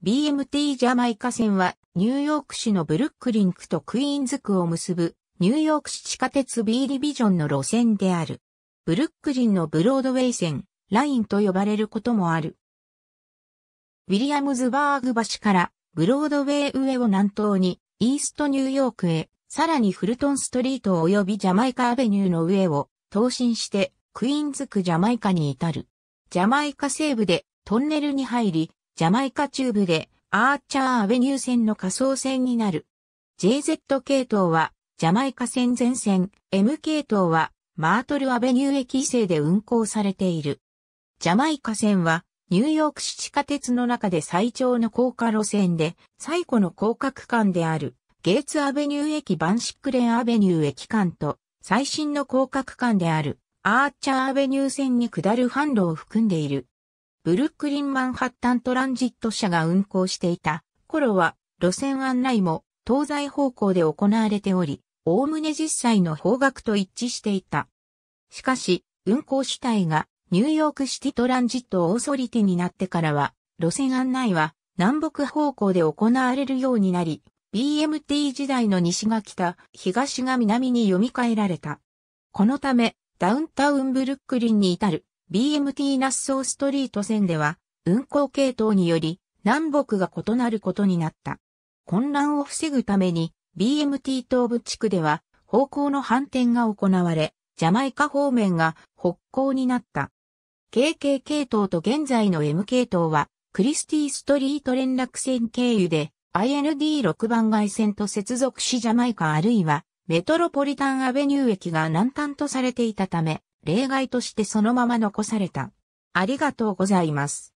BMT ジャマイカ線はニューヨーク市のブルックリン区とクイーンズ区を結ぶニューヨーク市地下鉄 B ディビジョンの路線である。ブルックリンのブロードウェイ線、ラインと呼ばれることもある。ウィリアムズバーグ橋からブロードウェイ上を南東にイーストニューヨークへ、さらにフルトンストリート及びジャマイカアベニューの上を東進してクイーンズ区ジャマイカに至る。ジャマイカ西部でトンネルに入り、ジャマイカ中部でアーチャーアベニュー線の仮想線になる。JZ 系統はジャマイカ線全線、M 系統はマートルアベニュー駅西で運行されている。ジャマイカ線はニューヨーク市地下鉄の中で最長の高架路線で最古の高架区間であるゲーツアベニュー駅バンシックレンアベニュー駅間と最新の広角区間であるアーチャーアベニュー線に下る販路を含んでいる。ブルックリンマンハッタントランジット社が運行していた頃は路線案内も東西方向で行われており、おおむね実際の方角と一致していた。しかし、運行主体がニューヨークシティトランジットオーソリティになってからは、路線案内は南北方向で行われるようになり、BMT 時代の西が北、東が南に読み替えられた。このため、ダウンタウンブルックリンに至る BMT ナッソーストリート線では、運行系統により、南北が異なることになった。混乱を防ぐために、BMT 東部地区では、方向の反転が行われ、ジャマイカ方面が北向になった。KK 系統と現在の M 系統は、クリスティストリート連絡線経由で、IND6 番街線と接続しジャマイカあるいは、メトロポリタンアベニュー駅が南端とされていたため、例外としてそのまま残された。ありがとうございます。